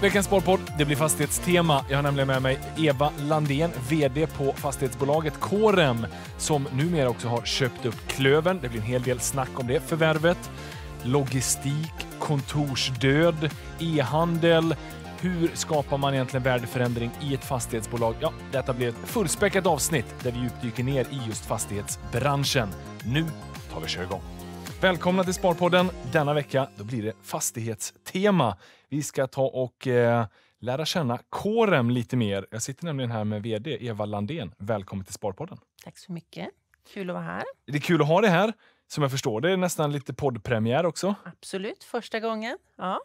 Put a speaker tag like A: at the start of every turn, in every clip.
A: Veckans Sparpodd, det blir fastighetstema. Jag har nämligen med mig Eva Landén, VD på fastighetsbolaget Korem, som numera också har köpt upp Klövern. Det blir en hel del snack om det förvärvet. Logistik, kontorsdöd, e-handel. Hur skapar man egentligen värdeförändring i ett fastighetsbolag? Ja, detta blir ett fullspäckat avsnitt där vi djupdyker ner i just fastighetsbranschen. Nu tar vi och kör igång. Välkomna till Sparpodden. Denna vecka då blir det fastighetstema. Vi ska ta och eh, lära känna kåren lite mer. Jag sitter nämligen här med vd Eva Landén. Välkommen till Sparpodden. Tack så
B: mycket. Kul att vara här.
A: Det är kul att ha dig här. Som jag förstår det är nästan lite poddpremiär också.
B: Absolut, första gången. Ja.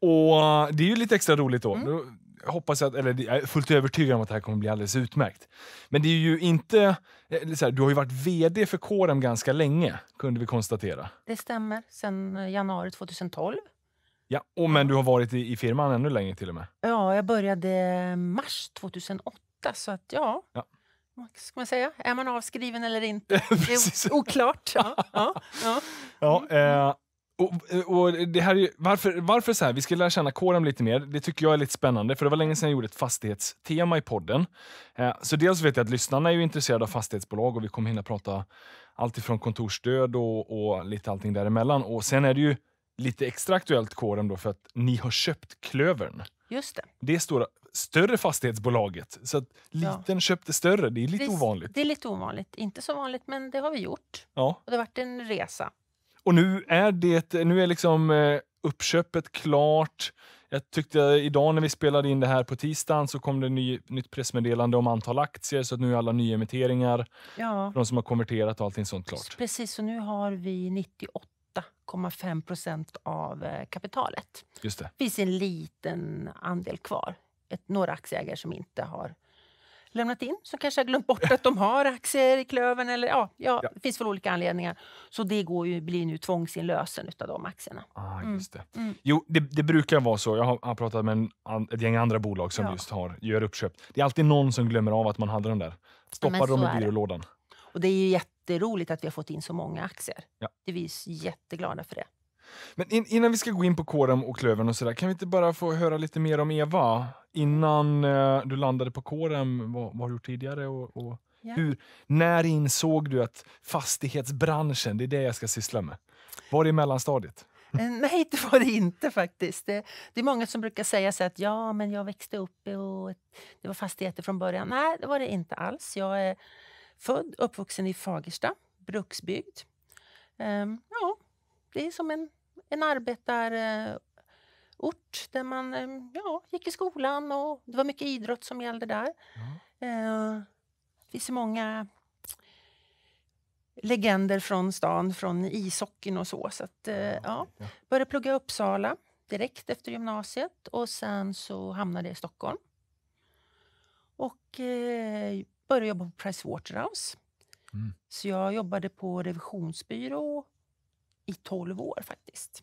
A: Och eh, Det är ju lite extra roligt då. Mm. Jag hoppas att, eller jag är fullt övertygad om att det här kommer bli alldeles utmärkt. Men det är ju inte... Eh, här, du har ju varit vd för Korem ganska länge, kunde vi konstatera.
B: Det stämmer, sedan eh, januari 2012.
A: Ja, och men du har varit i, i firman ännu längre till och med.
B: Ja, jag började mars 2008 så att ja. ja. Ska man säga? Är man avskriven eller inte? det är oklart. Ja, ja,
A: ja. ja mm, mm. eh, och, och, det här är ju, varför, varför så här? Vi ska lära känna Koram lite mer. Det tycker jag är lite spännande, för det var länge sedan jag gjorde ett fastighetstema i podden. Eh, så dels vet jag att lyssnarna är intresserade av fastighetsbolag och vi kommer hinna prata allt ifrån kontorsstöd och, och lite allting däremellan. Och sen är det ju lite extra aktuellt kåren då för att ni har köpt Klövern. Just det. Det stora, större fastighetsbolaget. Så att liten ja. köpte större, det är lite det, ovanligt. Det är
B: lite ovanligt. Inte så vanligt, men det har vi gjort. Ja. Och det har varit en resa.
A: Och nu är det, nu är liksom eh, uppköpet klart. Jag tyckte idag när vi spelade in det här på tisdagen så kom det ny, nytt pressmeddelande om antal aktier så att nu är alla nyemitteringar, ja. de som har konverterat och allting sånt klart.
B: Precis, så nu har vi 98 8,5 procent av eh, kapitalet. Just det. finns en liten andel kvar. Ett, några aktieägare som inte har lämnat in, som kanske har glömt bort att de har aktier i Klövern. Eller, ja, ja, ja. Det finns väl olika anledningar. Så det går ju, blir nu tvångsinlösen av de aktierna.
A: Ah, mm. just det. Mm. Jo, det, det, brukar vara så. Jag har pratat med en, ett gäng andra bolag som ja. just har, gör uppköp. Det är alltid någon som glömmer av att man hade den där. Stoppar ja, dem i byrålådan.
B: Och det är ju jätteroligt att vi har fått in så många aktier. Ja. Det är vi jätteglada för det.
A: Men in, innan vi ska gå in på Korum och Klövern och sådär, kan vi inte bara få höra lite mer om Eva? Innan eh, du landade på Korum, vad, vad har du gjort tidigare? Och, och ja. hur, när insåg du att fastighetsbranschen, det är det jag ska syssla med? Var det i mellanstadiet?
B: Eh, nej, det var det inte faktiskt. Det, det, är många som brukar säga så att ja, men jag växte upp och det var fastigheter från början. Nej, det var det inte alls. Jag är eh, Född uppvuxen i Fagersta, bruksbygd. Ehm, ja, det är som en, en arbetarort där man ehm, ja, gick i skolan och det var mycket idrott som gällde där. Mm. Ehm, det finns många legender från stan, från ishockeyn och så. så att, mm. ja. Började plugga i Uppsala direkt efter gymnasiet och sen så hamnade jag i Stockholm. Och eh, började jobba på Pricewaterhouse. Mm. Så jag jobbade på revisionsbyrå i tolv år faktiskt.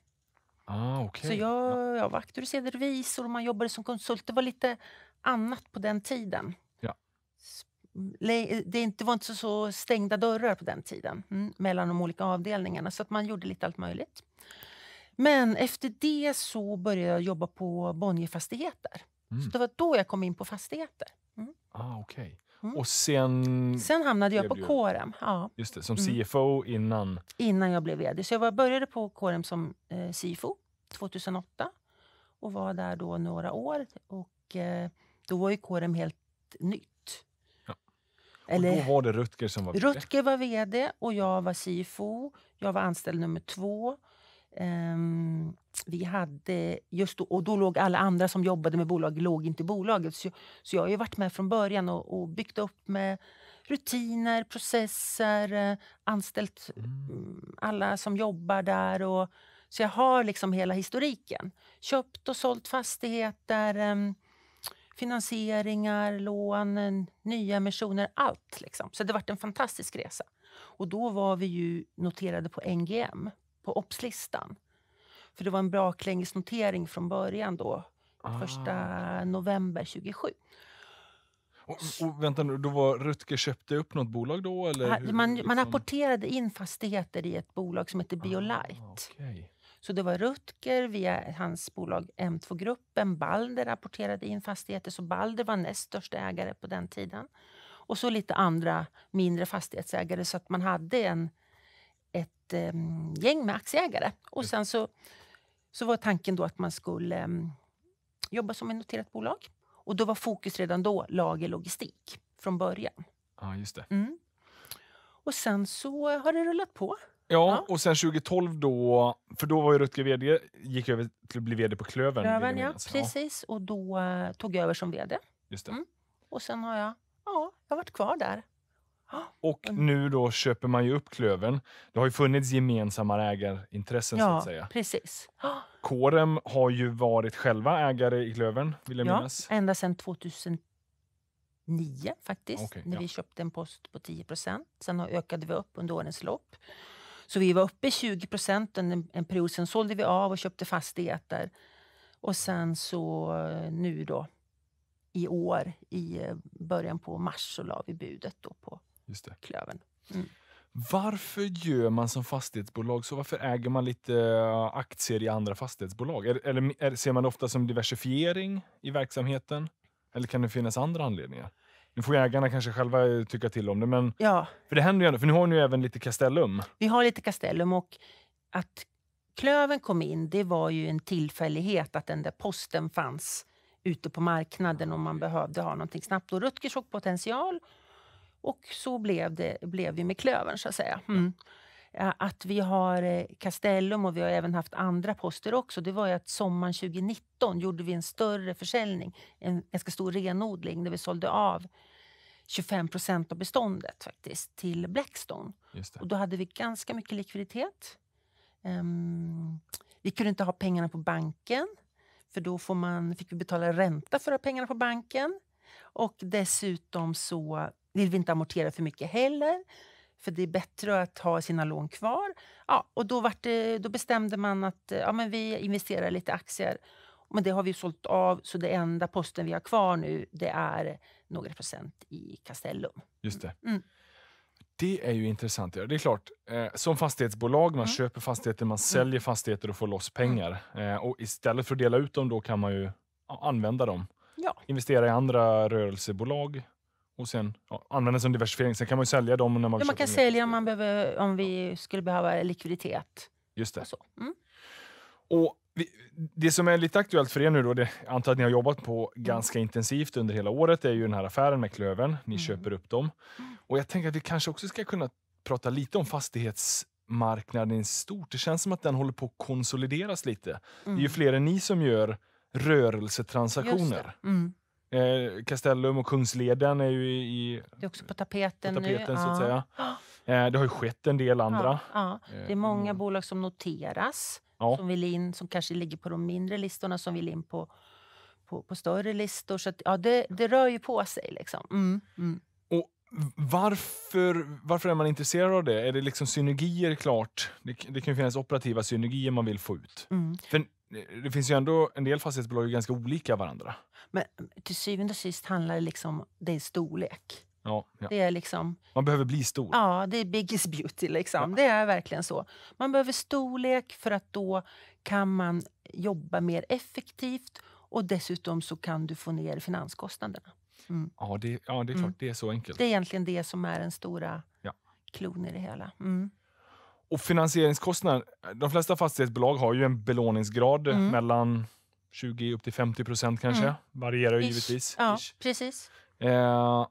A: Ah, okay. Så jag, jag var
B: auktoriserad revisor och man jobbade som konsult. Det var lite annat på den tiden. Ja. Det var inte så, stängda dörrar på den tiden mm, mellan de olika avdelningarna, så att man gjorde lite allt möjligt. Men efter det så började jag jobba på Bonnierfastigheter. Mm. Så det var då jag kom in på fastigheter.
A: Mm. Ah, okay. Mm. Och sen... Sen hamnade jag på Corem.
B: Ja. Just det, som
A: CFO mm. innan?
B: Innan jag blev VD. Så jag började på Corem som eh, CFO 2008 och var där då några år. Och eh, då var ju Corem helt nytt. Ja.
A: Och då var det Rutger som var VD? Rutger
B: var VD och jag var CFO. Jag var anställd nummer två. Um, vi hade just då, och då låg alla andra som jobbade med bolag låg inte i bolaget. Så, så jag har varit med från början och, och byggt upp med rutiner, processer, eh, anställt mm. Mm, alla som jobbar där. Och, så jag har liksom hela historiken. Köpt och sålt fastigheter, ehm, finansieringar, lån, nya emissioner, allt. Liksom. Så det har varit en fantastisk resa. Och då var vi ju noterade på NGM på obs-listan, För det var en baklängesnotering från början då.
A: Ah. Första
B: november 27.
A: Och, och, vänta nu, då var Rutger köpte upp något bolag då? Eller hur, man, liksom? man
B: apporterade in fastigheter i ett bolag som heter Biolight. Ah, okay. Så det var Rutger via hans bolag M2-gruppen. Balder rapporterade in fastigheter, så Balder var näst största ägare på den tiden. Och så lite andra mindre fastighetsägare, så att man hade en ett um, gäng med aktieägare. Och sen så, så var tanken då att man skulle um, jobba som ett noterat bolag. Och då var fokus redan då lagerlogistik från början. Ja, just det. Mm. Och sen så har det rullat på.
A: Ja, och sen 2012 då, för då var ju Rutger VD, gick över till att bli VD på Klövern. Klövern, ja.
B: Precis, och då eh, tog jag över som VD. Just det. Mm. Och sen har jag, ja, jag har varit kvar där
A: och nu då köper man ju upp klövern. Det har ju funnits gemensamma ägarintressen. Ja, så att säga. precis. Kårem har ju varit själva ägare i klövern, vill jag ja, minnas.
B: Ända sedan 2009, faktiskt, okay, när ja. vi köpte en post på 10 Sen ökade vi upp under årens lopp. Så vi var uppe i 20 under en, en period. Sen sålde vi av och köpte fastigheter. Och sen så eh, nu då i år, i eh, början på mars, så la vi budet då på Just det. klöven.
A: Mm. Varför gör man som fastighetsbolag så? Varför äger man lite eh, aktier i andra fastighetsbolag? Eller, eller ser man det ofta som diversifiering i verksamheten? Eller kan det finnas andra anledningar? Nu får ägarna kanske själva eh, tycka till om det, men ja. för det händer ju ändå. För nu har ni ju även lite Castellum.
B: Vi har lite Castellum och att klöven kom in, det var ju en tillfällighet att den där posten fanns ute på marknaden och man behövde ha någonting snabbt. Och Rutgers såg potential och så blev det blev vi med klövern så att säga. Mm. Eh, att vi har eh, Castellum och vi har även haft andra poster också, det var ju att sommaren 2019 gjorde vi en större försäljning, en ganska stor renodling där vi sålde av 25 procent av beståndet faktiskt till Blackstone. Och då hade vi ganska mycket likviditet. Um, vi kunde inte ha pengarna på banken för då får man, fick vi betala ränta för att ha pengarna på banken. Och dessutom så vill vi inte amortera för mycket heller för det är bättre att ha sina lån kvar. Ja, och då, var det, då bestämde man att ja, men vi investerar lite aktier. Men det har vi sålt av, så det enda posten vi har kvar nu det är några procent i Castellum. Just det. Mm. mm.
A: Det är ju intressant. Det är klart, eh, som fastighetsbolag, man mm. köper fastigheter, man mm. säljer mm. fastigheter och får loss pengar. Eh, och istället för att dela ut dem då kan man ju använda dem. Ja. Investera i andra rörelsebolag, och sen ja, använda som diversifiering. Sen kan man sälja dem. När man, ja, man kan sälja
B: om, man behöver, om vi skulle behöva likviditet.
A: Just det. Och, så. Mm. och vi, det som är lite aktuellt för er nu, då, det antar att ni har jobbat på mm. ganska intensivt under hela året, är ju den här affären med Klöven. Ni mm. köper upp dem. Mm. Och jag tänker att vi kanske också ska kunna prata lite om fastighetsmarknaden i stort. Det känns som att den håller på att konsolideras lite. Mm. Det är ju mm. fler än ni som gör rörelsetransaktioner. Mm. Eh, Castellum och Kungsleden är ju i, det är också på
B: tapeten, på tapeten nu. så att säga.
A: Eh, det har ju skett en del andra. Ja, ja. Eh, det är
B: många mm. bolag som noteras, ja. som, vill in, som kanske ligger på de mindre listorna, som vill in på, på, på större listor. Så att, ja, det, det, rör ju på sig. Liksom.
A: Mm, mm. Och varför, varför är man intresserad av det? Är det liksom synergier klart? Det, det kan finnas operativa synergier man vill få ut. Mm. För det finns ju ändå en del fastighetsbolag är ganska olika varandra.
B: Men till syvende och sist handlar det liksom det är storlek.
A: Ja, ja. Det är liksom, man behöver bli stor.
B: Ja, det är biggest beauty. Liksom. Ja. Det är verkligen så. Man behöver storlek för att då kan man jobba mer effektivt och dessutom så kan du få ner finanskostnaderna.
A: Mm. Ja, det, ja, det är mm. klart. Mm. Det är så enkelt. Det är
B: egentligen det som är den stora ja. klon i det hela. Mm.
A: Och finansieringskostnaden, de flesta fastighetsbolag har ju en belåningsgrad mm. mellan 20 upp till 50 procent kanske. Mm. Varierar ju givetvis.
B: Ja, precis.
A: Eh,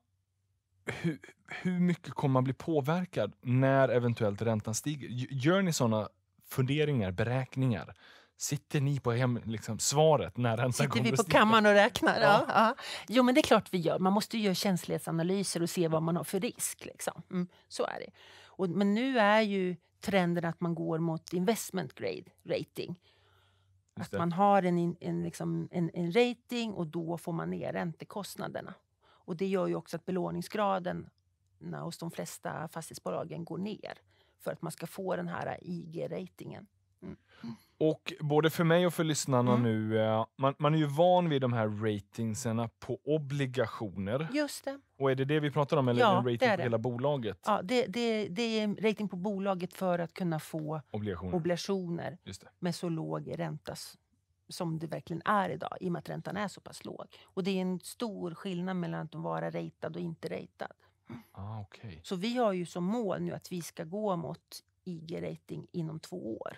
A: hur, hur mycket kommer man bli påverkad när eventuellt räntan stiger? Gör ni sådana funderingar, beräkningar? Sitter ni på hem, liksom, svaret när räntan Sitter kommer vi på kammaren
B: och räknar? Ja. Ja. Jo, men det är klart vi gör. Man måste ju göra känslighetsanalyser och se vad man har för risk. Liksom. Mm, så är det. Och, men nu är ju trenden att man går mot investment grade rating. Att man har en, en, liksom, en, en, rating och då får man ner räntekostnaderna. Och det gör ju också att belåningsgraden hos de flesta fastighetsbolagen går ner för att man ska få den här IG-ratingen.
A: Mm. mm. Och både för mig och för lyssnarna mm. nu, eh, man, man, är ju van vid de här ratingsen på obligationer. Just det. Och är det det vi pratar om, eller ja, rating det är det. på hela bolaget? Ja,
B: det, det, det, är rating på bolaget för att kunna få obligationer, obligationer med så låg ränta som det verkligen är idag, i och med att räntan är så pass låg. Och det är en stor skillnad mellan att vara ratad och inte ratad.
A: Ah, okay.
B: Så vi har ju som mål nu att vi ska gå mot IG-rating inom två
A: år.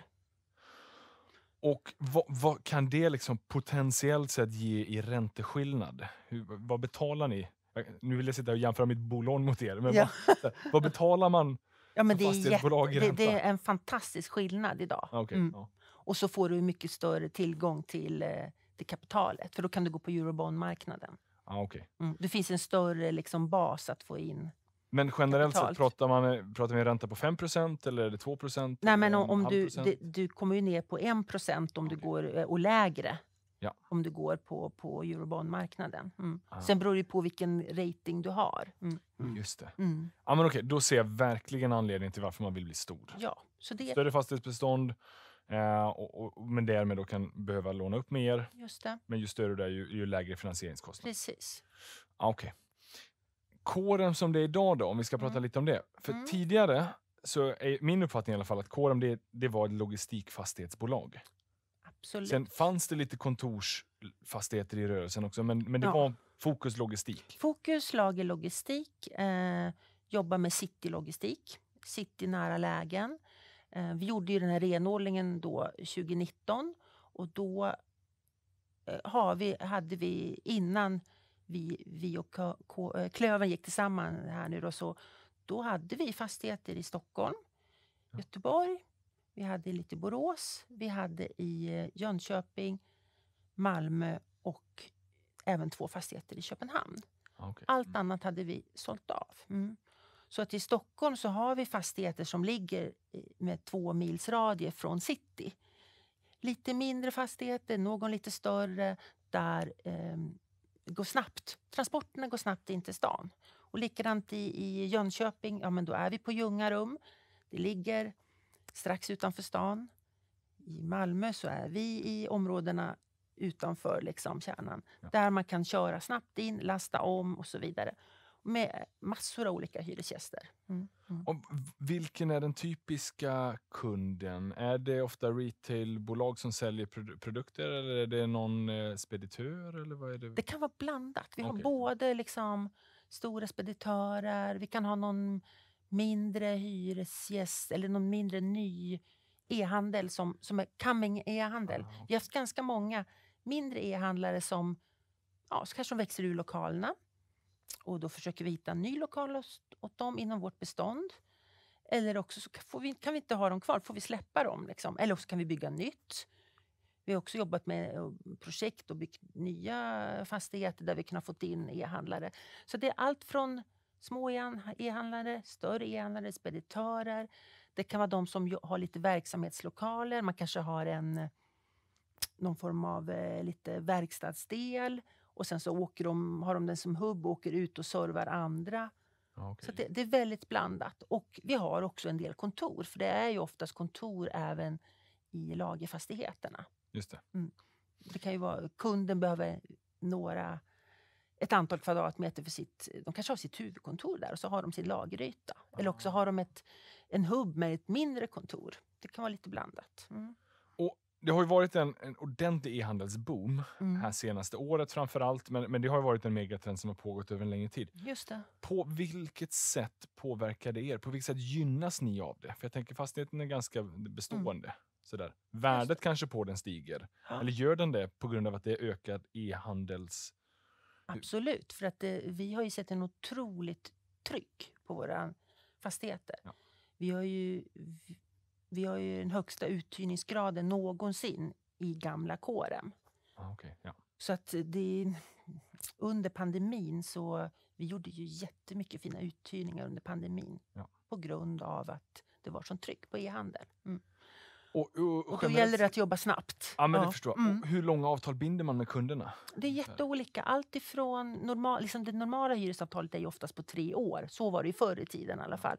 A: Och vad, vad, kan det liksom potentiellt sett ge i ränteskillnad? Hur, vad betalar ni? Eh, nu vill jag sitta och jämföra mitt bolån mot er. Men ja. vad, vad, betalar man ja, men det fastighetsbolag är jätte, i ränta? Det, det, är
B: en fantastisk skillnad idag. Ah, okay, mm. ja. Och så får du mycket större tillgång till, eh, till kapitalet för då kan du gå på eurobondmarknaden.
A: Ah, okay. mm.
B: Det finns en större liksom, bas att få in
A: men generellt sett, pratar, man, pratar vi ränta på 5 eller är det 2 Nej, men om, om du,
B: du, kommer ju ner på 1 om du går, eh, och lägre ja. om
A: du går på,
B: på eurobondmarknaden. Mm. Ah. Sen beror det på vilken rating du har.
A: Mm. Mm. Just det. Mm. Ja, men mm. okej, då ser jag verkligen anledningen till varför man vill bli stor. Ja, så det... Större fastighetsbestånd, eh, och, och, men därmed då kan behöva låna upp mer. Just det. Men ju större det är, ju, ju lägre finansieringskostnad. Precis. Ah, okej. Okay. Corem, som det är idag då, om vi ska prata mm. lite om det. För mm. tidigare, så är min uppfattning i alla fall, att Corem det, det var ett logistikfastighetsbolag.
B: Absolut. Sen
A: fanns det lite kontorsfastigheter i rörelsen också, men, men det ja. var fokus logistik.
B: Fokus lager logistik, eh, jobba med citylogistik, city nära lägen. Eh, vi gjorde ju den här renodlingen då 2019 och då eh, har vi, hade vi innan vi, vi och K eh, Klöven gick tillsammans här nu då, så då hade vi fastigheter i Stockholm, Göteborg, vi hade lite Borås, vi hade i eh, Jönköping, Malmö och även två fastigheter i Köpenhamn. Okay. Allt mm. annat hade vi sålt av. Mm. Så att i Stockholm så har vi fastigheter som ligger med två mils radie från city. Lite mindre fastigheter, någon lite större, där eh, går snabbt. Transporterna går snabbt in till stan. Och likadant i, i Jönköping, ja men då är vi på Ljungarum. Det ligger strax utanför stan. I Malmö så är vi i områdena utanför liksom kärnan. Ja. Där man kan köra snabbt in, lasta om och så vidare med massor av olika hyresgäster. Mm.
A: Mm. Och vilken är den typiska kunden? Är det ofta retailbolag som säljer produ produkter eller är det någon eh, speditör? Eller vad är det? det
B: kan vara blandat. Vi okay. har både liksom stora speditörer, vi kan ha någon mindre hyresgäst eller någon mindre ny e-handel som, som är coming e-handel. Ah, okay. Vi har haft ganska många mindre e-handlare som ja, kanske växer ur lokalerna och då försöker vi hitta en ny lokal åt dem inom vårt bestånd. Eller också så vi, kan vi inte ha dem kvar, får vi släppa dem. Liksom. Eller också kan vi bygga nytt. Vi har också jobbat med eh, projekt och byggt nya fastigheter där vi kunnat få in e-handlare. Så det är allt från små e-handlare, större e-handlare, speditörer. Det kan vara de som har lite verksamhetslokaler. Man kanske har en, eh, någon form av eh, lite verkstadsdel och sen så åker de, har de den som hubb och åker ut och servar andra. Okay. Så det, det, är väldigt blandat. Och vi har också en del kontor, för det är ju oftast kontor även i lagerfastigheterna. Just det. Mm. det kan ju vara, kunden behöver några, ett antal kvadratmeter för sitt... De kanske har sitt huvudkontor där och så har de sin lageryta. Aha. Eller också har de ett, en hubb med ett mindre kontor. Det kan vara lite blandat. Mm
A: det har ju varit en, en ordentlig e-handelsboom mm. här senaste året framför allt, men, men det har varit en megatrend som har pågått över en längre tid. Just det. På vilket sätt påverkar det er? På vilket sätt gynnas ni av det? För jag tänker fastigheten är ganska bestående. Mm. Sådär. Värdet kanske på den stiger, ja. eller gör den det på grund av att det är ökad e-handels...
B: Absolut, för att det, eh, vi har ju sett en otroligt tryck på våra fastigheter. Ja. Vi har ju vi har ju den högsta uthyrningsgraden någonsin i gamla kåren. Ah, okay. ja. Så att det, under pandemin så... Vi gjorde ju jättemycket fina uthyrningar under pandemin ja. på grund av att det var sånt tryck på e-handel. Mm.
A: Och, och, och, då gäller det att jobba
B: snabbt. Ja, men ja. Det förstår. Mm.
A: Hur långa avtal binder man med kunderna?
B: Det är jätteolika. Allt ifrån normal, liksom det normala hyresavtalet är ju oftast på tre år. Så var det ju förr i tiden i alla fall.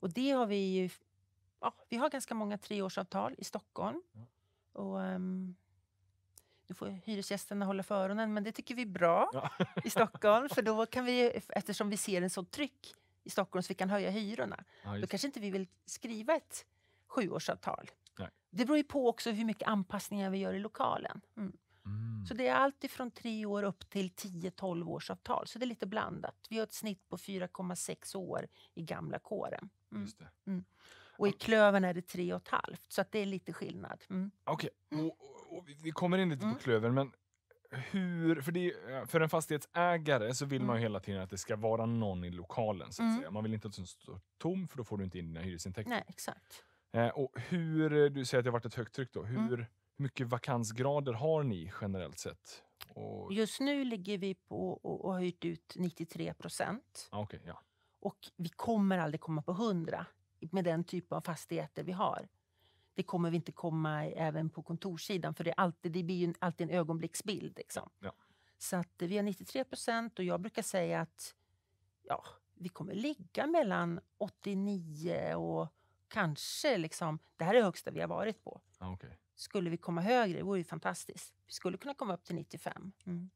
B: Och det har vi ja, vi har ganska många treårsavtal i Stockholm. Och, um, nu får hyresgästerna hålla för öronen, men det tycker vi är bra ja. i Stockholm. För då kan vi, eftersom vi ser en sån tryck i Stockholm så vi kan höja hyrorna, ja, då kanske inte vi vill skriva ett sjuårsavtal. Nej. Det beror ju på också hur mycket anpassningar vi gör i lokalen. Mm. Mm. Så det är allt ifrån tre år upp till 10-12 års Så det är lite blandat. Vi har ett snitt på 4,6 år i gamla kåren. Mm. mm. Och i klövern är det tre och ett halvt, så det är lite skillnad. Mm.
A: Okej, okay. Mm. och, vi kommer in lite mm. på klövern, men hur, för, det, för en fastighetsägare så vill mm. man ju mm. hela tiden att det ska vara någon i lokalen. så att mm. säga. Man vill inte att den står tom, för då får du inte in dina hyresintäkter. Nej, exakt. Eh, och hur, eh, du säger att det har varit ett högt tryck. Då, mm. hur, mm. mycket vakansgrader har ni generellt sett? Och...
B: Just nu ligger vi på och, och har hyrt ut 93 procent. Ah, okay, ja. Och vi kommer aldrig komma på 100 med den typ av fastigheter vi har. Det kommer vi inte komma även på kontorssidan för det, är alltid, det blir ju alltid en ögonblicksbild. Liksom. Ja. Så att vi har 93 procent och jag brukar säga att ja, vi kommer ligga mellan 89 och kanske... Liksom, det här är det högsta vi har varit på. okay. Skulle vi komma högre, det vore ju fantastiskt. Vi skulle kunna komma upp till 95. Mm.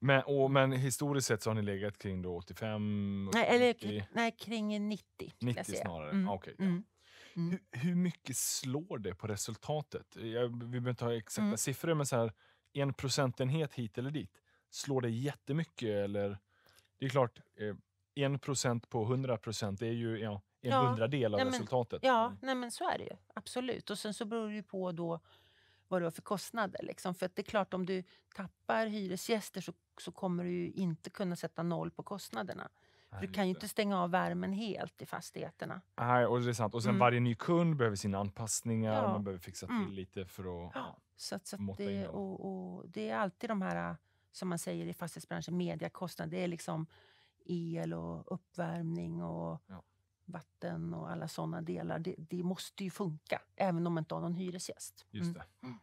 A: Men, och, men historiskt sett så har ni legat kring då 85? Nej, eller, nej
B: kring 90. 90 snarare, mm. Ah,
A: okay, ja. mm. Mm. Hur, hur, mycket slår det på resultatet? Jag, vi behöver inte ha exakta mm. siffror, men så här, en procentenhet hit eller dit, slår det jättemycket? Eller, det är klart, eh, en procent på 100 procent, är ju ja, en ja. hundradel av nej, men, resultatet. Ja,
B: mm. nej, men så är det ju. Absolut. Och sen så beror det ju på då vad du har för kostnader. Liksom. För det är klart, om du tappar hyresgäster så, så kommer du inte kunna sätta noll på kostnaderna. Du kan ju inte stänga av värmen helt i fastigheterna.
A: Nej, och det är sant. Och sen mm. varje ny kund behöver sina anpassningar. Ja. Man behöver fixa till mm. lite för att ja.
B: så, så måtta det, in dem. Och, och, det är alltid de här, som man säger i fastighetsbranschen, mediakostnader. Det är liksom el och uppvärmning och ja. vatten och alla sådana delar. Det, det, måste ju funka, även om man inte har någon hyresgäst. Just mm.
A: det. Mm.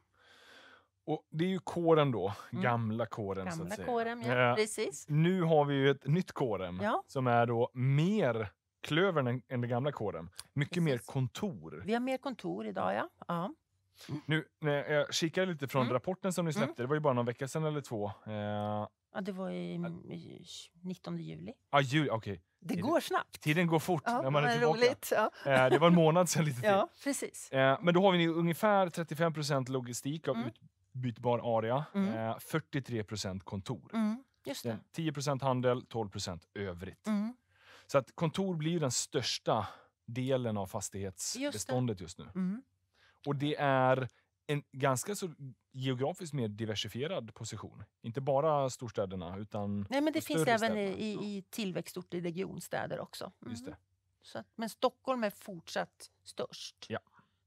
A: Och det är ju kåren då, mm. gamla kåren gamla så att säga. Kåren, ja, eh, precis. Nu har vi ju ett nytt kåren ja. som är då mer klövern än, än den gamla kåren. Mycket precis. mer kontor.
B: Vi har mer kontor idag, ja. ja.
A: Mm. Nu, när jag kikade lite från mm. rapporten som ni mm. släppte, det var ju bara någon vecka sedan eller två. Eh,
B: Ja, det var i, i 19 juli.
A: Ah, juli okay. Det
B: går snabbt.
A: Tiden går fort ja, när man är tillbaka. Roligt, ja. Eh, det var en månad sedan lite till.
B: Ja, precis.
A: Eh, men då har vi ungefär 35 logistik av mm bytbar area, mm. eh, 43 kontor. Mm, 10 eh, handel, 12 övrigt. Mm. Så att kontor blir den största delen av fastighetsbeståndet just, just nu. Mm. Och det är en ganska så geografiskt mer diversifierad position. Inte bara storstäderna, utan Nej, men Det finns det även i, i,
B: tillväxtorter, i regionstäder också. Just mm. det. Så att, men Stockholm är fortsatt störst. Ja.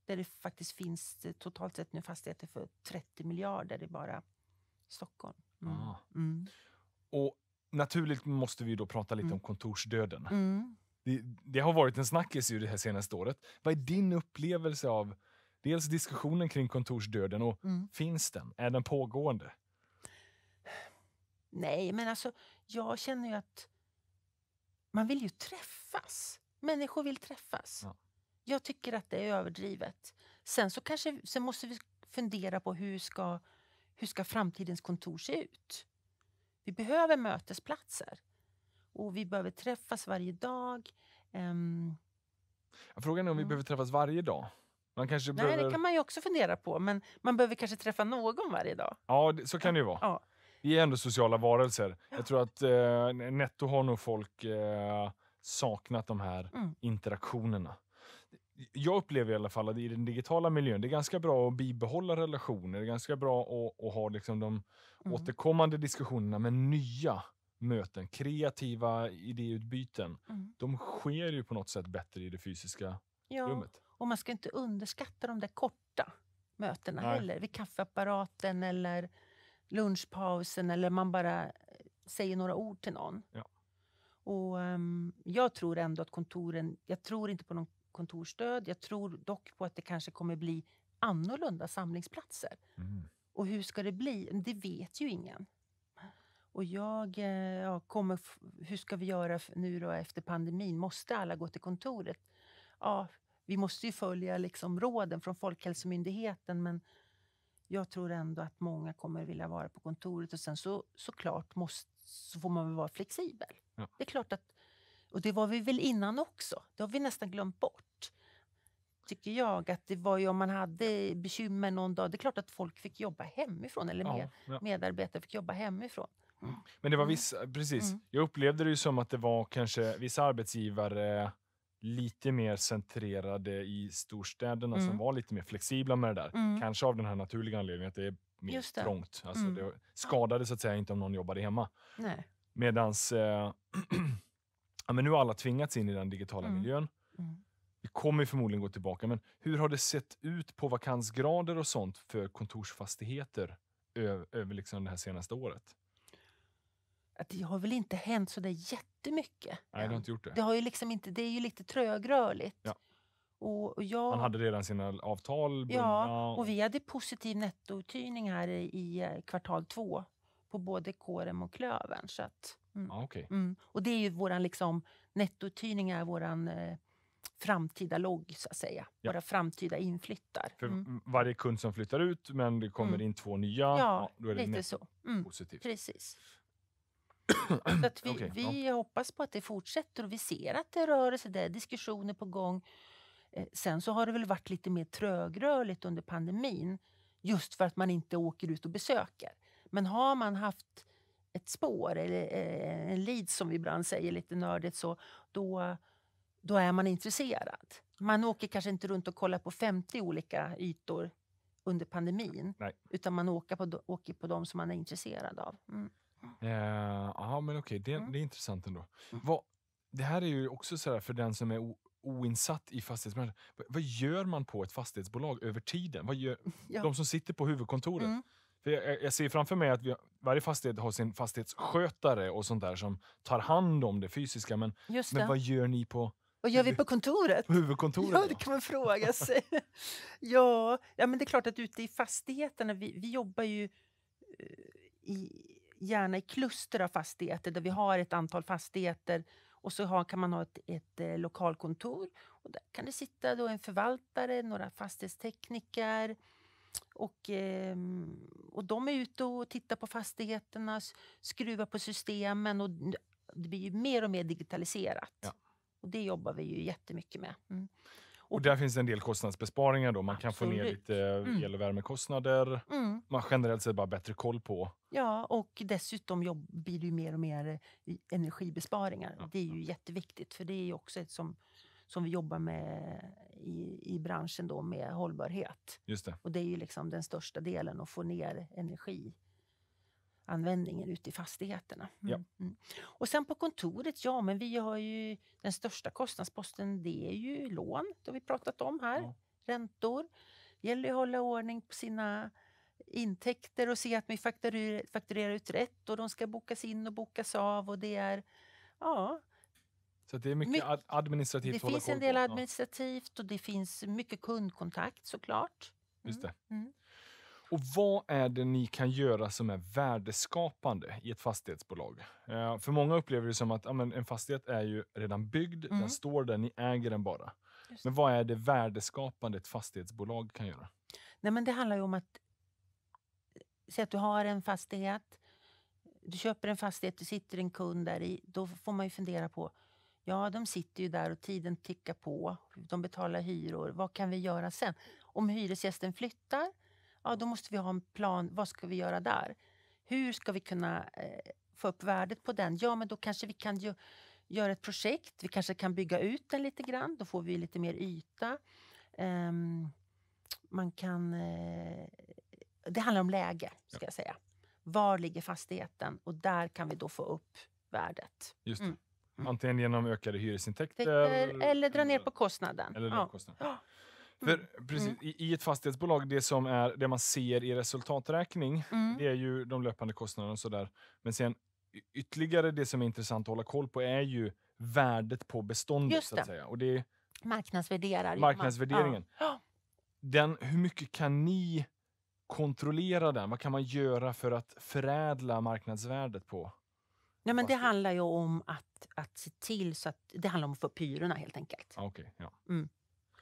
B: Där det faktiskt finns eh, totalt sett nu fastigheter för 30 miljarder i bara Stockholm. Mm. Ah.
A: Mm. Och naturligt måste vi då prata lite mm. om kontorsdöden. Mm. Det, det, har varit en snackis ju det här senaste året. Vad är din upplevelse av dels diskussionen kring kontorsdöden och mm. finns den? Är den pågående?
B: Nej, men alltså jag känner ju att man vill ju träffas. Människor vill träffas. Ja. Jag tycker att det är överdrivet. Sen så kanske sen måste vi fundera på hur ska, hur ska framtidens kontor se ut? Vi behöver mötesplatser och vi behöver träffas varje dag. Um,
A: Frågan är om vi mm. behöver träffas varje dag? Man kanske Nej, behöver... det kan man
B: ju också fundera på, men man behöver kanske träffa någon varje dag.
A: Ja, så kan det ju vara. Ja. Vi är ändå sociala varelser. Ja. Jag tror att eh, netto har nog folk eh, saknat de här mm. interaktionerna jag upplever i alla fall att i den digitala miljön, det är ganska bra att bibehålla relationer, det är ganska bra att, att ha liksom de mm. återkommande diskussionerna med nya möten, kreativa idéutbyten. Mm. De sker ju på något sätt bättre i det fysiska
B: ja, rummet. Och man ska inte underskatta de där korta mötena Nej. heller, vid kaffeapparaten eller lunchpausen eller man bara eh, säger några ord till någon. Ja. Och, um, jag tror ändå att kontoren... Jag tror inte på någon kontorsstöd. Jag tror dock på att det kanske kommer bli annorlunda samlingsplatser. Mm. Och hur ska det bli? Det vet ju ingen. Och jag eh, ja, kommer... Hur ska vi göra nu då efter pandemin? Måste alla gå till kontoret? Ja, vi måste ju följa liksom råden från Folkhälsomyndigheten, men jag tror ändå att många kommer vilja vara på kontoret. Och sen så, såklart måste, så får man väl vara flexibel. Ja. Det är klart att... Och det var vi väl innan också? Det har vi nästan glömt bort tycker jag att det var ju om man hade bekymmer någon dag, det är klart att folk fick jobba hemifrån eller med, ja, ja. medarbetare fick jobba hemifrån.
A: Mm. Men det var mm. vissa, eh, precis. Mm. Jag upplevde det som att det var kanske vissa arbetsgivare lite mer centrerade i storstäderna mm. som var lite mer flexibla med det där. Mm. Kanske av den här naturliga anledningen att det är mer det. trångt. Alltså det skadade så att säga inte om någon jobbade hemma. Medan... Medans eh, ja, nu har alla tvingats in i den digitala miljön. Mm. Vi kommer förmodligen gå tillbaka, men hur har det sett ut på vakansgrader och sånt för kontorsfastigheter över liksom det här senaste året?
B: det har väl inte hänt så där jättemycket.
A: Nej, det har inte gjort det. Det, har
B: ju liksom inte, det är ju lite trögrörligt. Ja. Och, och jag, Man hade
A: redan sina avtal bundna. Ja, och vi
B: hade positiv nettouthyrning här i, i eh, kvartal två på både Kårem och Klövern. Så att,
A: mm. ah, okay. mm.
B: Och det är ju våran liksom, nettouthyrning är våran eh, framtida logg, så att säga. Ja. Våra framtida inflyttar. För mm.
A: Varje kund som flyttar ut, men det kommer mm. in två nya, ja, då är det lite så.
B: Mm. positivt. Precis.
A: så vi, okay, vi
B: ja. hoppas på att det fortsätter och vi ser att det är rörelse. det är diskussioner på gång. Eh, sen så har det väl varit lite mer trögrörligt under pandemin just för att man inte åker ut och besöker. Men har man haft ett spår eller eh, en lead som vi ibland säger lite nördigt så då då är man intresserad. Man åker kanske inte runt och kollar på 50 olika ytor under pandemin, Nej. utan man åker på, åker på de som man är intresserad av. Mm.
A: Uh, men okej, okay. det, mm. det, är intressant ändå. Mm. Vad, det här är ju också så för den som är oinsatt i fastighetsbranschen. Vad, vad gör man på ett fastighetsbolag över tiden? Vad gör ja. de som sitter på huvudkontoret? Mm. För jag, jag, ser framför mig att vi, varje fastighet har sin fastighetsskötare och sånt där som tar hand om det fysiska. Men, det. men vad gör ni på vad gör vi på kontoret? På huvudkontoret? Ja, det
B: kan man fråga sig.
A: ja,
B: ja, men det är klart att ute i fastigheterna, vi, vi jobbar ju eh, i, gärna i kluster av fastigheter där vi har ett antal fastigheter och så har, kan man ha ett, ett, ett, eh, lokalkontor. Och där kan det sitta då en förvaltare, några fastighetstekniker och, eh, och de är ute och tittar på fastigheterna, skruvar på systemen och det blir ju mer och mer digitaliserat. Ja. Och det jobbar vi ju jättemycket med. Mm.
A: Och, och där finns en del kostnadsbesparingar. Då. Man absolut. kan få ner lite eh, mm. el och värmekostnader. Mm. Man har generellt sett bara bättre koll på...
B: Ja, och dessutom blir det mer och mer eh, energibesparingar. Ja. Det är ju jätteviktigt, för det är ju också ett som, som vi jobbar med i, i branschen då med hållbarhet. Just det. Och det är ju liksom den största delen, att få ner energi användningen ute i fastigheterna. Mm. Ja. Mm. Och sen på kontoret, ja men vi har ju den största kostnadsposten, det är ju lån. Det har vi pratat om här. Ja. Räntor. Det gäller att hålla ordning på sina intäkter och se att vi fakturerar, fakturerar ut rätt och de ska bokas in och bokas av och det är, ja,
A: så det är mycket My, administrativt Det finns en del
B: administrativt och det finns mycket kundkontakt såklart.
A: Mm. Just det. Mm. Och vad är det ni kan göra som är värdeskapande i ett fastighetsbolag? Eh, för många upplever det som att ja, en fastighet är ju redan byggd, mm. den står där, ni äger den bara. Men vad är det värdeskapande ett fastighetsbolag kan göra?
B: Nej, men det handlar ju om att... Säg att du har en fastighet, du köper en fastighet, det sitter en kund där i. Då får man ju fundera på Ja, de sitter ju där och tiden tickar på. De betalar hyror. Vad kan vi göra sen? Om hyresgästen flyttar, ja, då måste vi ha en plan. Vad ska vi göra där? Hur ska vi kunna eh, få upp värdet på den? Ja, men då kanske vi kan ju, göra ett projekt. Vi kanske kan bygga ut den lite grann. Då får vi lite mer yta. Eh, man kan... Eh, det handlar om läge, ska ja. jag säga. Var ligger fastigheten? Och där kan vi då få upp värdet.
A: Just mm. mm. Antingen genom ökade hyresintäkter... Eller,
B: dra ner på kostnaden. Eller ja. kostnaden.
A: För mm. precis, mm. i, i, ett fastighetsbolag, det som är det man ser i resultaträkning, mm. det är ju de löpande kostnaderna och sådär. Men sen ytterligare det som är intressant att hålla koll på är ju värdet på beståndet. Så att säga. Och det
B: Marknadsvärderar. Marknadsvärderingen. Ja.
A: Den, hur mycket kan ni kontrollera den? Vad kan man göra för att förädla marknadsvärdet på?
B: Nej, men det handlar ju om att, att se till så att... Det handlar om att få upp hyrorna helt enkelt. okay, ja. Mm.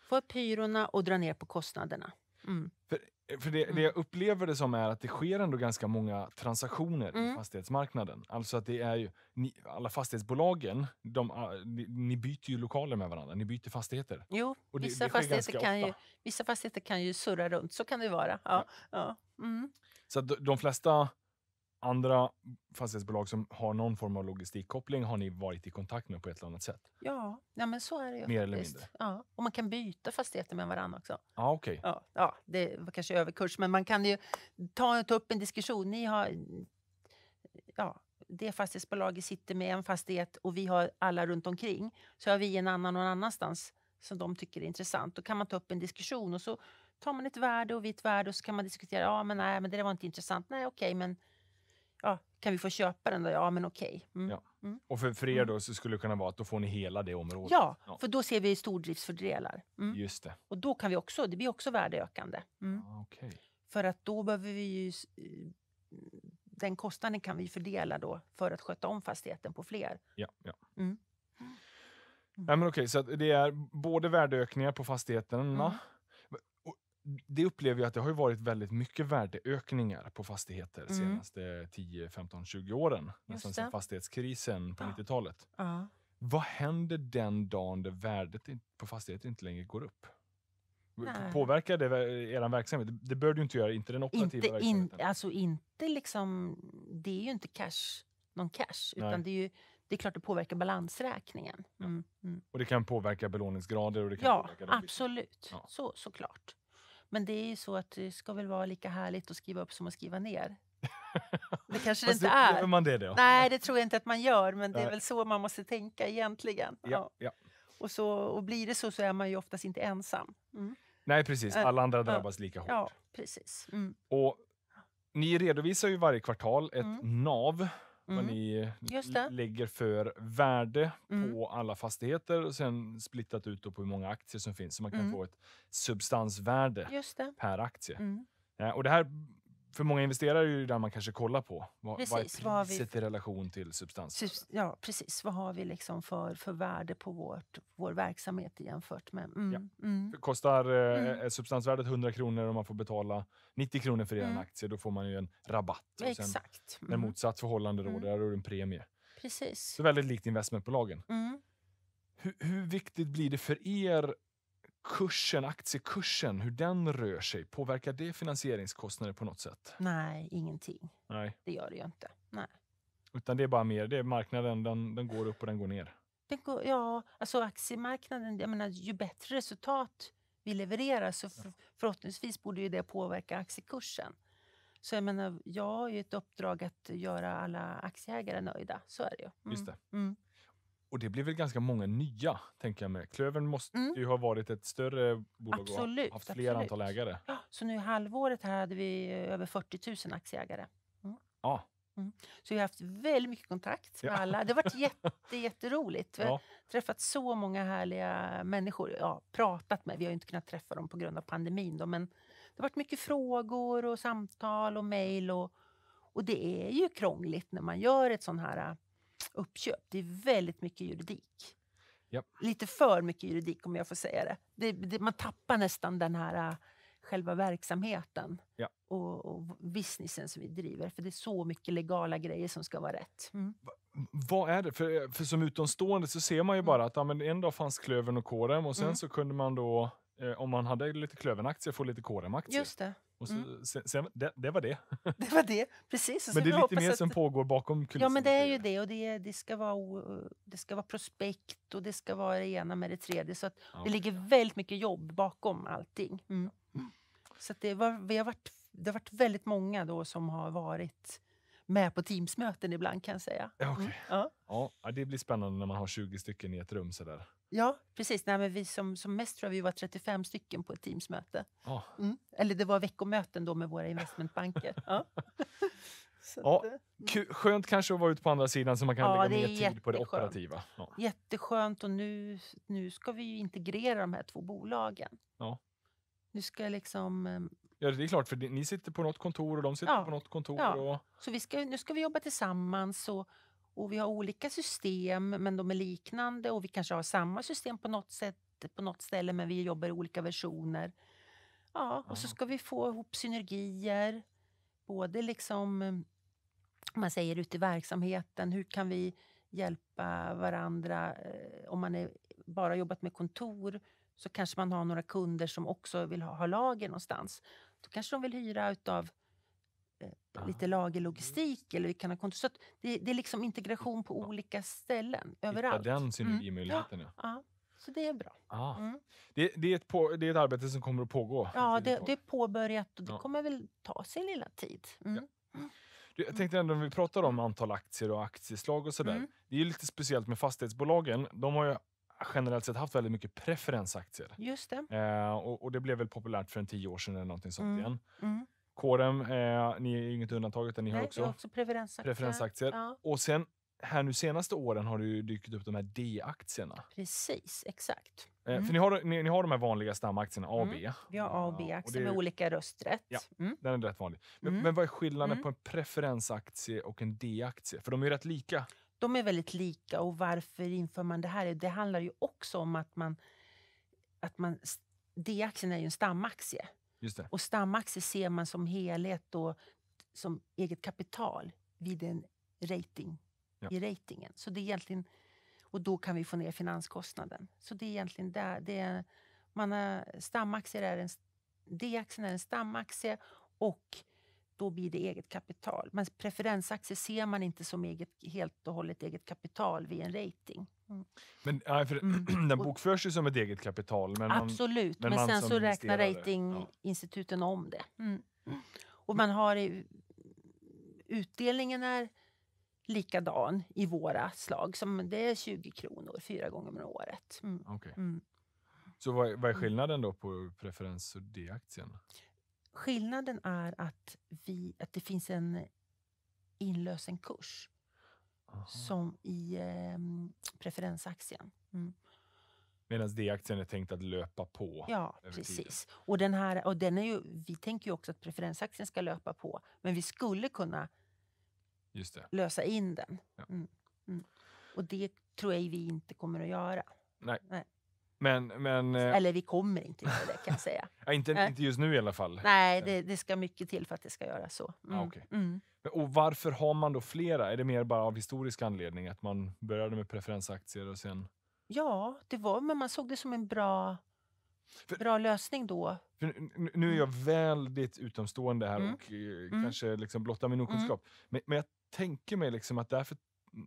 B: Få upp hyrorna och dra ner på kostnaderna.
A: Mm. För, eh, för det, mm. det, jag upplever det som är att det sker ändå ganska många transaktioner mm. i fastighetsmarknaden. Alltså att det är ju, ni, alla fastighetsbolagen, de, ah, ni, ni, byter ju lokaler med varandra, ni byter fastigheter. Jo, det, vissa, det fastigheter kan ju,
B: vissa fastigheter kan ju surra runt, så kan det vara. Ja, ja. ja. Mm.
A: Så de, de flesta andra fastighetsbolag som har någon form av logistikkoppling har ni varit i kontakt med på ett eller annat sätt?
B: Ja, ja men så är det ju. Mer eller mindre? Ja, och man kan byta fastigheter med varandra också.
A: Ah, okay. ja,
B: ja, det var kanske överkurs, men man kan ju ta, ta upp en diskussion. Ni har... Ja, det fastighetsbolaget sitter med en fastighet och vi har alla runt omkring. Så har vi en annan någon annanstans som de tycker är intressant. Då kan man ta upp en diskussion och så tar man ett värde och vi ett värde och så kan man diskutera. Ja, men nej, men det var inte intressant. Nej, okej, okay, men ja, kan vi få köpa den? Då? Ja, men okej. Mm. Ja. Mm.
A: Och för, för er mm. då så skulle det kunna vara att då får ni hela det området? Ja, ja. för
B: då ser vi stordriftsfördelar. Mm. Just det. Och då kan vi också, det blir också värdeökande.
A: Mm. Ah, okay.
B: För att då behöver vi ju... Eh, den kostnaden kan vi fördela då för att sköta om fastigheten på fler.
A: Ja, ja. Mm. Ja, men okej, så det är både värdeökningar på fastigheterna mm det upplever jag att det har varit väldigt mycket värdeökningar på fastigheter mm. senaste 10, 15, 20 åren. Nästan sedan fastighetskrisen på ja. 90-talet. Ja. Vad händer den dagen där värdet på fastigheter inte längre går upp? Nej. Påverkar det er verksamhet? Det bör du inte göra, inte den operativa inte, verksamheten.
B: In, alltså inte liksom, det är ju inte cash, någon cash, Nej. utan det är ju det är klart det påverkar balansräkningen. Mm. Ja. Mm.
A: Och det kan påverka belåningsgrader? Och det kan ja, påverka
B: absolut. Ja. Så, såklart. Men det är ju så att det ska väl vara lika härligt att skriva upp som att skriva ner. Det kanske det inte är. Gör man det då? Nej, det tror jag inte att man gör, men det är väl så man måste tänka egentligen. Ja, ja. ja. Och, så, och blir det så, så är man ju oftast inte ensam. Mm.
A: Nej, precis. Alla andra drabbas lika hårt. Ja, precis. Mm. Och ni redovisar ju varje kvartal ett mm. NAV Mm. Vad ni lägger för värde mm. på alla fastigheter och sen splittat ut på hur många aktier som finns. Så man kan mm. få ett substansvärde per aktie. Mm. Eh, och det här för många investerare är det där man kanske kollar på. Vad, precis, vad är priset vad vi, i relation till substans?
B: Ja, precis. Vad har vi liksom för, för värde på vårt, vår verksamhet jämfört med... Mm, ja. mm.
A: Kostar eh, mm. Eh, substansvärdet 100 kronor och man får betala 90 kronor för er mm. aktie, då får man ju en rabatt. Och Exakt. När mm. motsatt förhållande råder, mm. då är det en premie. Precis. Så väldigt likt investmentbolagen. Mm. Hur, hur viktigt blir det för er kursen, aktiekursen, hur den rör sig, påverkar det finansieringskostnader på något sätt?
B: Nej, ingenting.
A: Nej. Det gör det ju inte. Nej. Utan det är bara mer, det är marknaden, den, den går upp och den går ner?
B: Den går, ja, alltså aktiemarknaden, jag menar ju bättre resultat vi levererar så för, förhoppningsvis borde ju det påverka aktiekursen. Så jag menar, jag har ju ett uppdrag att göra alla aktieägare nöjda, så är det ju. Mm. Just
A: det. Mm. Och det blir väl ganska många nya, tänker jag med. Klövern måste mm. ju ha varit ett större bolag absolut, och haft fler absolut. antal ägare.
B: Så nu halvåret här hade vi eh, över 40 000 aktieägare. Mm. Ja. Mm. Så vi har haft väldigt mycket kontakt med ja. alla. Det har varit jätte, jätteroligt. Vi har ja. träffat så många härliga människor. Ja, pratat med. Vi har inte kunnat träffa dem på grund av pandemin. Då, men det har varit mycket frågor och samtal och mejl. Och, och det är ju krångligt när man gör ett sånt här uppköp. Det är väldigt mycket juridik. Yep. Lite för mycket juridik om jag får säga det. det, det man tappar nästan den här äh, själva verksamheten ja. och, och, businessen som vi driver. För det är så mycket legala grejer som ska vara rätt. Mm.
A: Vad är det? För, för som utomstående så ser man ju mm. bara att ja, men en dag fanns Klövern och Korem och sen mm. så kunde man då, eh, om man hade lite Klövernaktier, få lite Korem-aktier. Just det. Och så, mm. sen, sen, det, det, var det. Det var
B: det, precis. men det är lite mer att... som pågår bakom kulisserna. Ja, men det är ju det. Och det, det, ska vara, det ska vara prospekt och det ska vara det ena med det tredje. Så att ja. det ligger väldigt mycket jobb bakom allting. Mm. Mm. Så det, var, vi har varit, det har varit väldigt många då som har varit med på Teamsmöten ibland kan jag säga. Okay.
A: Mm. Ja. ja, det blir spännande när man har 20 stycken i ett rum sådär.
B: Ja, precis. Nej, men vi som, som mest tror jag vi var 35 stycken på ett Teamsmöte. Oh. Mm. Eller det var veckomöten då med våra investmentbanker. ja. ja, eh,
A: mm. skönt kanske att vara ute på andra sidan så man kan ja, lägga mer tid på det operativa. Ja.
B: Jätteskönt och nu, nu ska vi ju integrera de här två bolagen. Ja. Nu ska jag liksom... Ehm,
A: ja, det är klart, för ni sitter på något kontor och de sitter ja. på något kontor. Ja. Och...
B: Så vi ska, nu ska vi jobba tillsammans. Och, och vi har olika system, men de är liknande och vi kanske har samma system på något sätt på något ställe, men vi jobbar i olika versioner. Ja, och så ska vi få ihop synergier, både liksom eh, man säger ute i verksamheten, hur kan vi hjälpa varandra? Eh, om man är, bara jobbat med kontor så kanske man har några kunder som också vill ha, ha lager någonstans. Då kanske de vill hyra utav eh, lite lagerlogistik eller vi kan ha kontor. Så det, det, är liksom integration på olika ställen, överallt. Hitta den synergimöjligheten, mm. ja. ja. Så det är bra.
A: Ah. Mm. Det, det, är ett på, det är ett arbete som kommer att pågå?
B: Ja, det, det är påbörjat och det ja. kommer väl ta sin lilla tid. Mm. Ja. Mm.
A: Du, jag tänkte ändå, om vi pratar om antal aktier och aktieslag och sådär. Mm. Det är lite speciellt med fastighetsbolagen. De har ju generellt sett haft väldigt mycket preferensaktier. Just det. Eh, och, och, det blev väl populärt för en tio år sedan eller någonting sånt mm. igen. Mm. Kåren, eh, ni är inget undantag, utan ni Nej, har också, också
B: preferensaktier. preferensaktier. Ja.
A: Och sen här nu senaste åren har det ju dykt upp de här D-aktierna.
B: Precis, exakt. Eh, mm. För ni
A: har, ni, ni, har de här vanliga stamaktierna, A och mm. B. Mm.
B: Vi har A och B-aktier med olika rösträtt.
A: Ja, mm. Den är rätt vanlig. Men, mm. men vad är skillnaden på en preferensaktie och en D-aktie? För de är ju rätt lika.
B: De är väldigt lika och varför inför man det här? Det handlar ju också om att man... Att man D-aktien är ju en stamaktie. Och stamaktier ser man som helhet då som eget kapital vid en rating, ja. i ratingen. Så det är egentligen, och då kan vi få ner finanskostnaden. Så det är egentligen där. Det är, man har, stamaktier är en, D-aktien är en stamaktie och då blir det eget kapital. Men preferensaktier ser man inte som eget, helt och hållet eget kapital vid en rating. Mm.
A: Men, ja, för mm. Den bokförs ju som ett eget kapital. Men Absolut, man, men, men sen så räknar
B: ratinginstituten ja. om det. Mm. Och man har... Utdelningen är likadan i våra slag. Som det är 20 kronor fyra gånger om året.
A: Mm. Okay. Mm. Så vad, vad, är mm. skillnaden då på preferens och D-aktien?
B: Skillnaden är att, vi, att det finns en inlösen kurs Aha. som i eh, preferensaktien. Mm.
A: Medan D-aktien är tänkt att löpa på. Ja, precis.
B: Och den här, och den är ju, vi tänker ju också att preferensaktien ska löpa på, men vi skulle kunna lösa in den. Ja. Mm. Mm. Och det tror jag vi inte kommer att göra. Nej. Nej.
A: Men, men, eh, Eller
B: vi kommer inte göra det kan jag säga.
A: inte, eh. inte just nu i alla fall? Nej,
B: eh. det, det ska mycket till för att det ska göras så. Mm. Ah, okay. mm.
A: Och varför har man då flera? Är det mer bara av historisk anledning? Att man började med preferensaktier och sen...
B: Ja, det var, men man såg det som en bra, för, bra lösning då.
A: Nu, nu är jag mm. väldigt utomstående här mm. och mm. kanske liksom blottar min okunskap. Mm. Men, men, jag tänker mig liksom att därför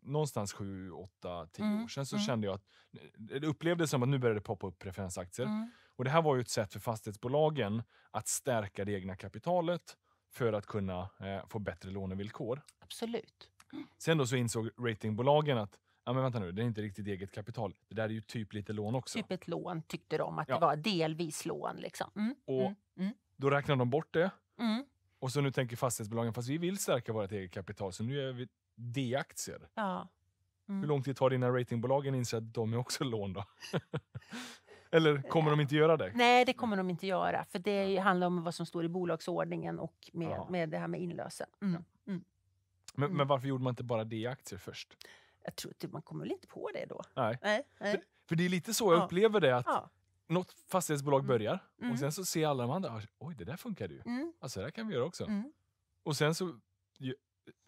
A: någonstans 7, 8, 10 mm. år sedan så mm. kände jag att eh, det upplevdes som att nu började det poppa upp preferensaktier. Mm. Och det här var ju ett sätt för fastighetsbolagen att stärka det egna kapitalet för att kunna eh, få bättre lånevillkor.
B: Absolut.
A: Sen då så insåg ratingbolagen att ja men vänta nu, det är inte riktigt eget kapital. Det där är ju typ lite lån också. Typ ett lån tyckte de att ja. det var, delvis lån. Liksom. Mm, och mm, mm. Då räknade de bort det. Mm. Och så nu tänker fastighetsbolagen, fast vi vill stärka vårt eget kapital så nu gör vi D-aktier.
B: Ja. Mm. Hur lång
A: tid tar det innan ratingbolagen inser att de är också lån? då? Eller eh, kommer de inte göra det? Nej,
B: det kommer de inte göra. För Det handlar om vad som står i bolagsordningen och med, med det här med inlösen. Mm. Mm. Men,
A: men, mm. varför gjorde man inte bara D-aktier först? Jag tror inte, Man kommer väl inte på det då? Nej. nej, nej. För, för, det är lite så jag ja. upplever det. att ja. Något fastighetsbolag mm. börjar och mm. sen så ser alla de andra oj det där funkar ju. Alltså det där kan vi göra också. Och sen så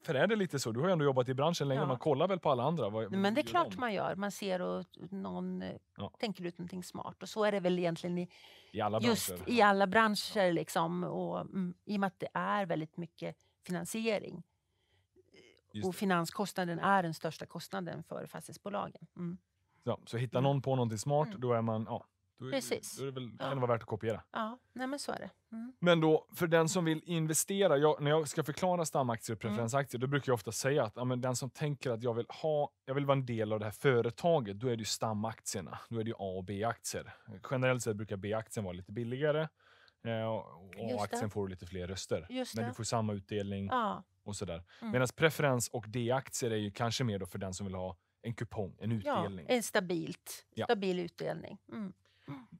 A: för är det lite så? Du har ju ändå jobbat i branschen länge. Ja. Man kollar väl på alla andra? Vad, Men det är klart de?
B: man gör. Man ser och någon eh, ja. tänker ut någonting smart. Och så är det väl egentligen i,
A: I alla just branscher. i
B: alla branscher. Ja. Liksom. Och, mm, I och med att det är väldigt mycket finansiering. Just och det. finanskostnaden är den största kostnaden för fastighetsbolagen. Mm.
A: Ja, så hittar mm. någon på någonting smart, mm. då är man... Ja, då, Precis. Då är det väl, ja. kan det vara värt att kopiera.
B: Ja, Nej, men så är det. Mm.
A: Men då, för den som vill investera, jag, när jag ska förklara stamaktier och mm. preferensaktier, mm. då brukar jag ofta säga att ja, men den som tänker att jag vill, ha, jag vill vara en del av det här företaget, då är det ju stamaktierna. Då är det ju A och B-aktier. Generellt sett brukar B-aktien vara lite billigare eh, och A-aktien får lite fler röster. men du får samma utdelning ja. och sådär. Mm. Medan preferens och D-aktier är ju kanske mer då för den som vill ha en kupong, en utdelning. Ja, en
B: stabilt, stabil utdelning. Mm.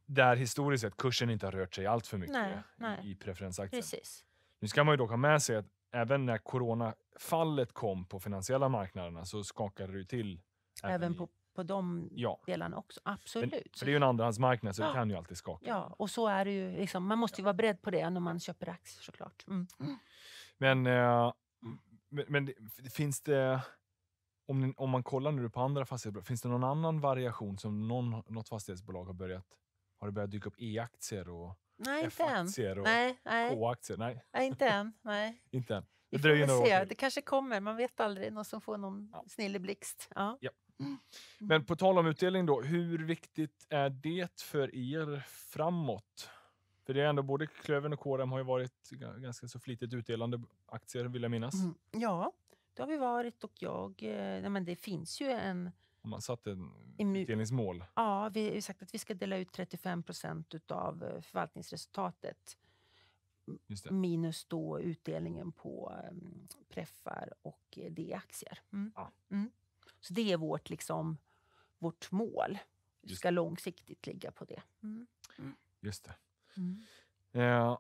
A: Där historiskt sett kursen inte har rört sig allt för mycket nej, nej. i preferensaktien. Precis. Nu ska man ju dock ha med sig att även när coronafallet kom på finansiella marknaderna så skakade det till.
B: Även, även på, på de
A: ja. delarna också,
B: absolut. Men, för det är ju en
A: andrahandsmarknad så ja. det kan ju alltid skaka. Ja,
B: och så är det ju. Liksom, man måste ju vara beredd på det när man köper aktier
A: såklart. Mm. Men, eh, men, men finns det om, ni, om man kollar nu på andra fastighetsbolag, finns det någon annan variation som någon, något fastighetsbolag har börjat... Har det börjat dyka upp e-aktier och
B: nej, f-aktier och
A: k-aktier? Nej.
B: nej, inte än. Nej.
A: inte än. Det, dröjer några år.
B: det kanske kommer, man vet aldrig. Någon som får någon ja. snilleblixt. Ja. ja.
A: Men på tal om utdelning, då, hur viktigt är det för er framåt? För det är ändå både Klövern och KRM har ju varit ganska så flitigt utdelande aktier vill jag minnas. Mm.
B: Ja, det har vi varit och jag... Eh, nej, men det finns ju en...
A: Om man satt en utdelningsmål?
B: Ja, vi har sagt att vi ska dela ut 35 procent av eh, förvaltningsresultatet. Minus då utdelningen på um, preffar och eh, D-aktier. Mm. Ja. Mm. Så det är vårt, liksom, vårt mål. Vi ska långsiktigt ligga på det. Mm.
A: mm. Just det. Mm. Eh,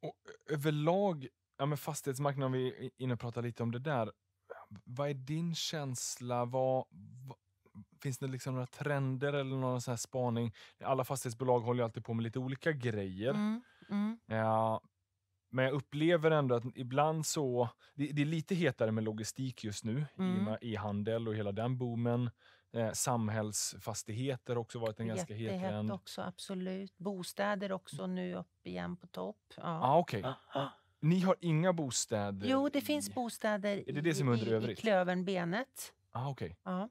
A: och överlag, ja, men fastighetsmarknaden, om vi inne och pratar lite om det där vad är din känsla? Vad, vad, finns det liksom några trender eller någon sån här spaning? Alla fastighetsbolag håller ju alltid på med lite olika grejer. Mm, mm. Ja, men jag upplever ändå att ibland så... Det, det är lite hetare med logistik just nu, mm. e-handel och hela den boomen. Eh, samhällsfastigheter har också varit en ganska het trend.
B: också, absolut. Bostäder också nu upp igen på topp. Ja, ah, okay. Ah,
A: ah. Ni har inga bostäder?
B: Jo, det i... finns bostäder är det det som under i, övrigt? i klövenbenet. Ah, okay. ja.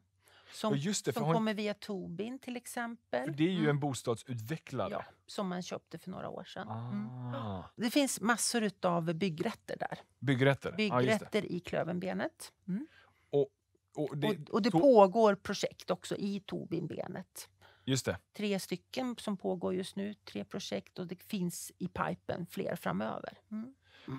B: Som, det, som hon... kommer via Tobin till exempel.
A: För det är ju mm. en bostadsutvecklare. Ja,
B: som man köpte för några år sedan. Mm. Ah. Mm. Det finns massor av byggrätter där. Byggrätter? Ah, byggrätter ah, i Klövenbenet. Mm.
A: Och, och det, och, och det to...
B: pågår projekt också i Tobinbenet. Just det. Tre stycken som pågår just nu, tre projekt och det finns i pipen fler framöver. Mm.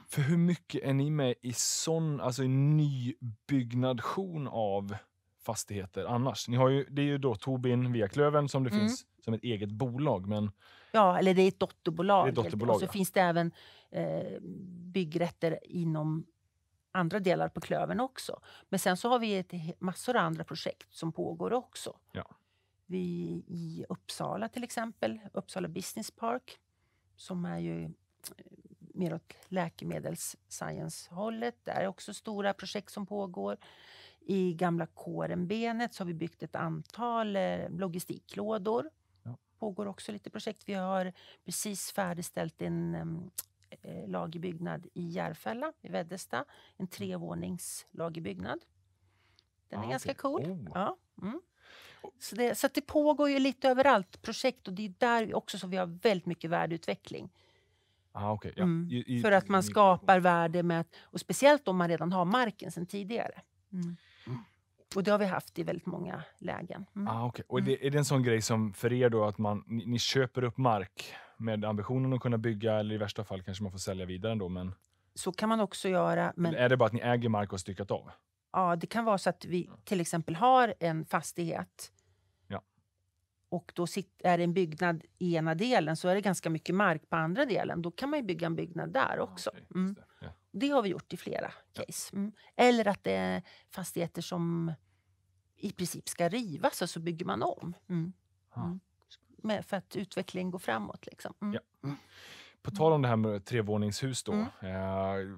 A: För hur mycket är ni med i sån, alltså i nybyggnation av fastigheter annars? Ni har ju, det är ju då Tobin via Klöven som det mm. finns som ett eget bolag. Men...
B: Ja, eller det är ett
A: dotterbolag. Det är ett dotterbolag och så ja. finns
B: det även eh, byggrätter inom andra delar på Klöven också. Men sen så har vi ett, massor av andra projekt som pågår också. Ja. Vi i Uppsala till exempel, Uppsala Business Park som är ju mer åt läkemedelsscience-hållet. Där är också stora projekt som pågår. I gamla Kårenbenet så har vi byggt ett antal eh, logistiklådor. Ja. pågår också lite projekt. Vi har precis färdigställt en eh, lagerbyggnad i Järfälla, i Veddesta. En trevåningslagerbyggnad. Den ah, är ganska cool. Oh. Ja. Mm. Så, det, så det pågår ju lite överallt projekt och det är där också som vi har väldigt mycket värdeutveckling.
A: Ah, okay, ja. mm. I, i, För att man
B: skapar värde med att, och speciellt om man redan har marken sen tidigare. Mm. Mm. Och det har vi haft i väldigt många lägen.
A: Mm. Ah, okay. och är mm. det, är det en sån grej som för er då att man, ni, ni, köper upp mark med ambitionen att kunna bygga eller i värsta fall kanske man får sälja vidare ändå? Men... Så kan man också göra. Men... Är det bara att ni äger mark och styckat av? Ja, det kan vara så att
B: vi till exempel har en fastighet och då är det en byggnad i ena delen så är det ganska mycket mark på andra delen. Då kan man bygga en byggnad där också. Mm. Det har vi gjort i flera case. Mm. Eller att det eh, är fastigheter som i princip ska rivas och så bygger man om. Mm. mm. För att utvecklingen går framåt. Liksom. Mm.
A: Ja. På tal om det här med trevåningshus då. Mm. Eh,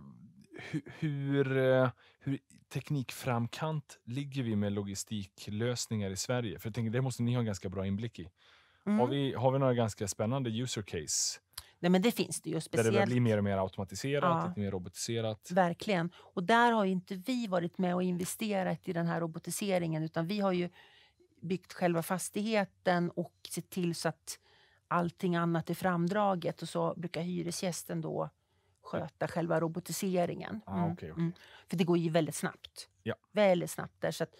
A: hur, eh, hur teknikframkant ligger vi med logistiklösningar i Sverige? För jag tänker, Det måste ni ha en ganska bra inblick i. Mm. Har, vi, har vi några ganska spännande user case?
B: Nej, men det finns det ju. Speciellt. Där det blir
A: mer och mer automatiserat, ja. lite mer robotiserat.
B: Verkligen. Och där har inte vi varit med och investerat i den här robotiseringen utan vi har ju byggt själva fastigheten och sett till så att allting annat är framdraget och så brukar hyresgästen då sköta själva robotiseringen. Ah, okay, mm. okay. Mm. För det går ju väldigt snabbt. Ja. Väldigt snabbt där. Så att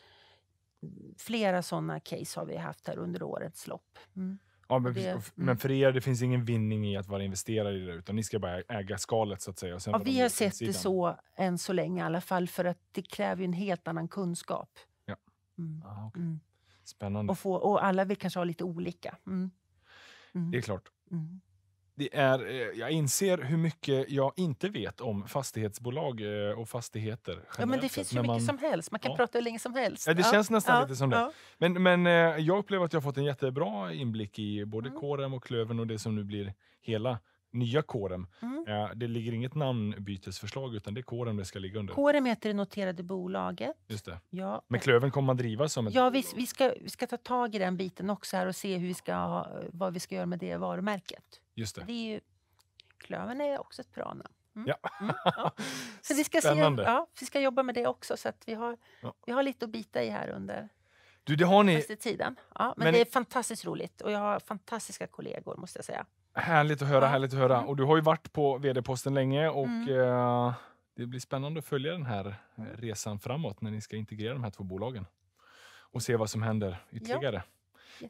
B: flera sådana case har vi haft här under årets lopp. Mm.
A: Ja, men, det, mm. men, för er, det finns ingen vinning i att vara investerare i det, utan ni ska bara äga skalet så att säga. ja, vi har sett det så
B: än så länge i alla fall, för att det kräver en helt annan kunskap.
A: Ja. Mm. Ah, okay. Spännande. Och, få,
B: och alla vill kanske ha lite olika. Det är klart. Mm
A: det är, eh, jag inser hur mycket jag inte vet om fastighetsbolag eh, och fastigheter. Ja, men det finns hur mycket man, som
B: helst, man kan ja. prata hur länge som helst. Ja, det ja. känns nästan lite som det.
A: Men, men eh, jag upplever att jag fått en jättebra inblick i både mm. Korem och Klövern och det som nu blir hela nya Korem. Mm. Det ligger inget namnbytesförslag utan det är Korem det ska ligga under. Korem
B: heter det noterade bolaget. Just det. Ja.
A: Men Klövern kommer man driva som ett Ja,
B: vi, vi, ska, vi ska ta tag i den biten också här och se hur vi ska, vad vi ska göra med det varumärket. Just det. det är ju, klöven är också ett prana.
A: Mm. Ja. Mm, ja. Så vi ska, se, ja,
B: vi ska jobba med det också, så att vi har, ja. vi har lite att bita i här under du, det har ni... tiden. Ja, men, men, det är fantastiskt roligt och jag har fantastiska kollegor, måste jag säga.
A: Härligt att höra, härligt att höra. Mm. Och du har ju varit på vd-posten länge och mm. eh, det blir spännande att följa den här eh, resan framåt när ni ska integrera de här två bolagen och se vad som händer ytterligare.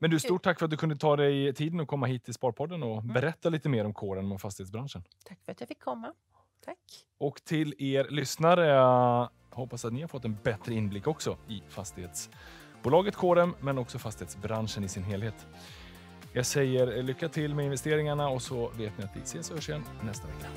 A: Men du, stort tack för att du kunde ta dig tiden och komma hit till Sparpodden och mm. berätta lite mer om kåren och fastighetsbranschen.
B: Tack för att jag fick komma.
A: Tack. Och till er lyssnare, hoppas att ni har fått en bättre inblick också i fastighetsbolaget Kåren, men också fastighetsbranschen i sin helhet. Jag säger lycka till med investeringarna och så vet ni att vi ses och hörs igen nästa vecka.